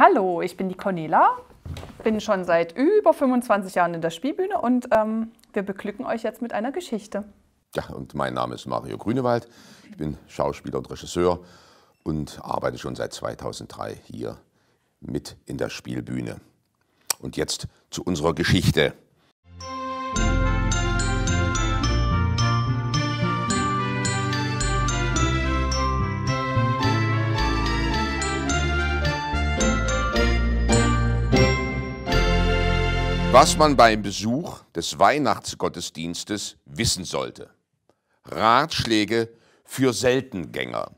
Hallo, ich bin die Cornela, bin schon seit über 25 Jahren in der Spielbühne und ähm, wir beglücken euch jetzt mit einer Geschichte. Ja, und mein Name ist Mario Grünewald. Ich bin Schauspieler und Regisseur und arbeite schon seit 2003 hier mit in der Spielbühne. Und jetzt zu unserer Geschichte. Was man beim Besuch des Weihnachtsgottesdienstes wissen sollte. Ratschläge für Seltengänger.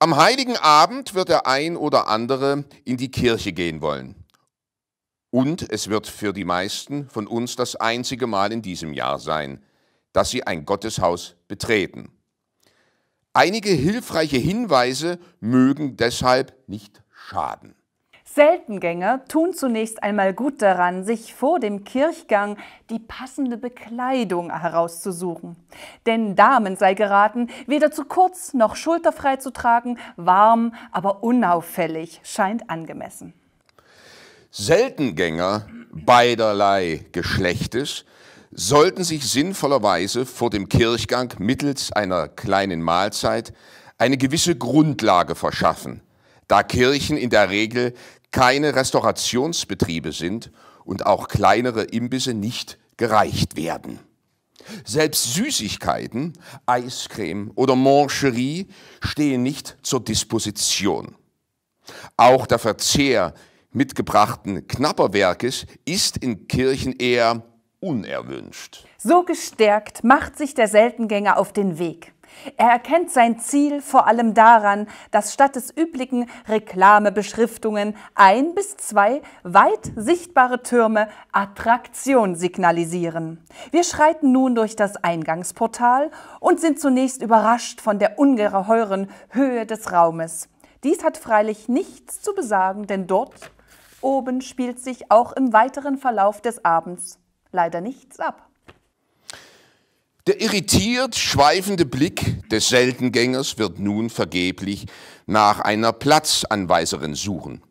Am heiligen Abend wird der ein oder andere in die Kirche gehen wollen. Und es wird für die meisten von uns das einzige Mal in diesem Jahr sein, dass sie ein Gotteshaus betreten. Einige hilfreiche Hinweise mögen deshalb nicht schaden. Seltengänger tun zunächst einmal gut daran, sich vor dem Kirchgang die passende Bekleidung herauszusuchen. Denn Damen sei geraten, weder zu kurz noch schulterfrei zu tragen, warm, aber unauffällig scheint angemessen. Seltengänger beiderlei Geschlechtes sollten sich sinnvollerweise vor dem Kirchgang mittels einer kleinen Mahlzeit eine gewisse Grundlage verschaffen da Kirchen in der Regel keine Restaurationsbetriebe sind und auch kleinere Imbisse nicht gereicht werden. Selbst Süßigkeiten, Eiscreme oder Mancherie stehen nicht zur Disposition. Auch der Verzehr mitgebrachten Knapperwerkes ist in Kirchen eher unerwünscht. So gestärkt macht sich der Seltengänger auf den Weg. Er erkennt sein Ziel vor allem daran, dass statt des üblichen Reklamebeschriftungen ein bis zwei weit sichtbare Türme Attraktion signalisieren. Wir schreiten nun durch das Eingangsportal und sind zunächst überrascht von der ungeheuren Höhe des Raumes. Dies hat freilich nichts zu besagen, denn dort oben spielt sich auch im weiteren Verlauf des Abends leider nichts ab. Der irritiert schweifende Blick des Seltengängers wird nun vergeblich nach einer Platzanweiserin suchen.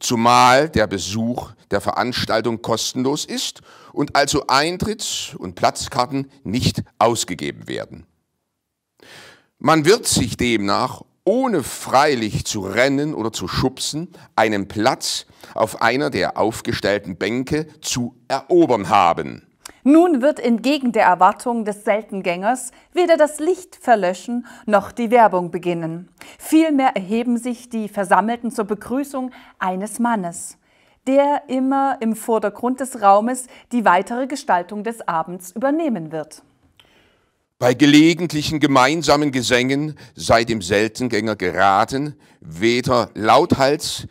Zumal der Besuch der Veranstaltung kostenlos ist und also Eintritts- und Platzkarten nicht ausgegeben werden. Man wird sich demnach, ohne freilich zu rennen oder zu schubsen, einen Platz auf einer der aufgestellten Bänke zu erobern haben. Nun wird entgegen der Erwartung des Seltengängers weder das Licht verlöschen noch die Werbung beginnen. Vielmehr erheben sich die Versammelten zur Begrüßung eines Mannes, der immer im Vordergrund des Raumes die weitere Gestaltung des Abends übernehmen wird. Bei gelegentlichen gemeinsamen Gesängen sei dem Seltengänger geraten, weder lauthals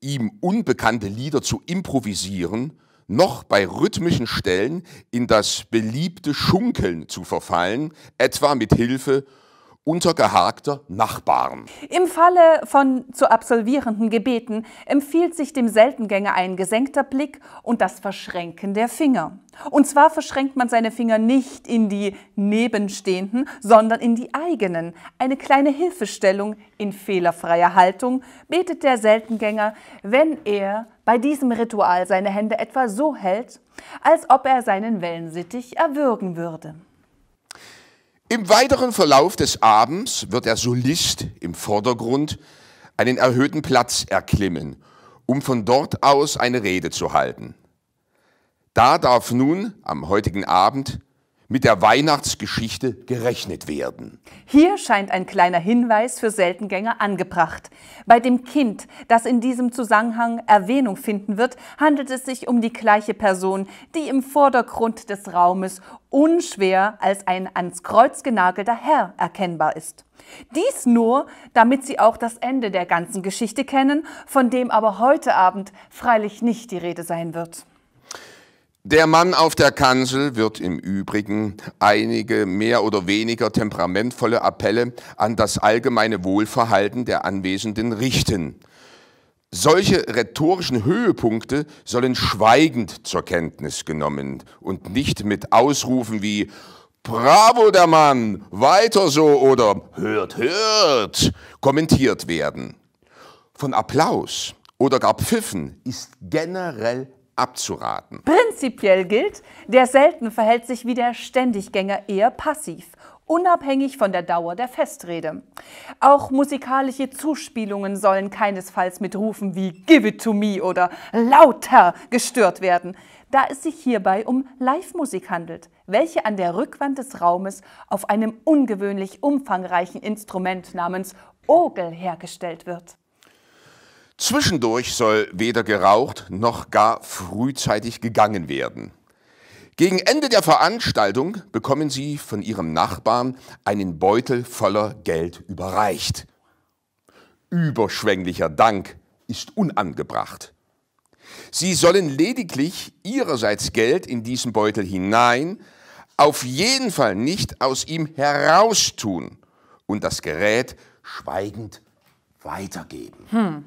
ihm unbekannte Lieder zu improvisieren, noch bei rhythmischen Stellen in das beliebte Schunkeln zu verfallen, etwa mit Hilfe untergehakter Nachbarn. Im Falle von zu absolvierenden Gebeten empfiehlt sich dem Seltengänger ein gesenkter Blick und das Verschränken der Finger. Und zwar verschränkt man seine Finger nicht in die nebenstehenden, sondern in die eigenen. Eine kleine Hilfestellung in fehlerfreier Haltung betet der Seltengänger, wenn er bei diesem Ritual seine Hände etwa so hält, als ob er seinen Wellensittich erwürgen würde. Im weiteren Verlauf des Abends wird der Solist im Vordergrund einen erhöhten Platz erklimmen, um von dort aus eine Rede zu halten. Da darf nun am heutigen Abend mit der Weihnachtsgeschichte gerechnet werden. Hier scheint ein kleiner Hinweis für Seltengänger angebracht. Bei dem Kind, das in diesem Zusammenhang Erwähnung finden wird, handelt es sich um die gleiche Person, die im Vordergrund des Raumes unschwer als ein ans Kreuz genagelter Herr erkennbar ist. Dies nur, damit Sie auch das Ende der ganzen Geschichte kennen, von dem aber heute Abend freilich nicht die Rede sein wird. Der Mann auf der Kanzel wird im Übrigen einige mehr oder weniger temperamentvolle Appelle an das allgemeine Wohlverhalten der Anwesenden richten. Solche rhetorischen Höhepunkte sollen schweigend zur Kenntnis genommen und nicht mit Ausrufen wie Bravo der Mann, weiter so oder hört, hört kommentiert werden. Von Applaus oder gar Pfiffen ist generell abzuraten. Prinzipiell gilt, der selten verhält sich wie der Ständiggänger eher passiv, unabhängig von der Dauer der Festrede. Auch musikalische Zuspielungen sollen keinesfalls mit Rufen wie Give it to me oder Lauter gestört werden, da es sich hierbei um Live-Musik handelt, welche an der Rückwand des Raumes auf einem ungewöhnlich umfangreichen Instrument namens Orgel hergestellt wird. Zwischendurch soll weder geraucht noch gar frühzeitig gegangen werden. Gegen Ende der Veranstaltung bekommen sie von ihrem Nachbarn einen Beutel voller Geld überreicht. Überschwänglicher Dank ist unangebracht. Sie sollen lediglich ihrerseits Geld in diesen Beutel hinein, auf jeden Fall nicht aus ihm heraustun und das Gerät schweigend weitergeben. Hm.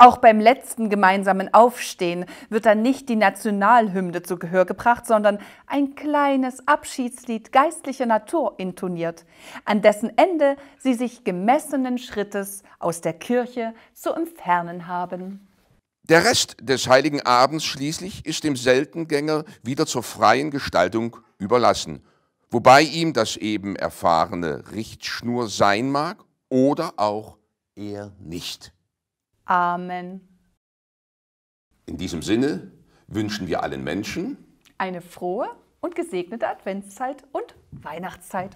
Auch beim letzten gemeinsamen Aufstehen wird dann nicht die Nationalhymne zu Gehör gebracht, sondern ein kleines Abschiedslied geistlicher Natur intoniert, an dessen Ende sie sich gemessenen Schrittes aus der Kirche zu entfernen haben. Der Rest des heiligen Abends schließlich ist dem Seltengänger wieder zur freien Gestaltung überlassen, wobei ihm das eben erfahrene Richtschnur sein mag oder auch er nicht. Amen. In diesem Sinne wünschen wir allen Menschen eine frohe und gesegnete Adventszeit und Weihnachtszeit.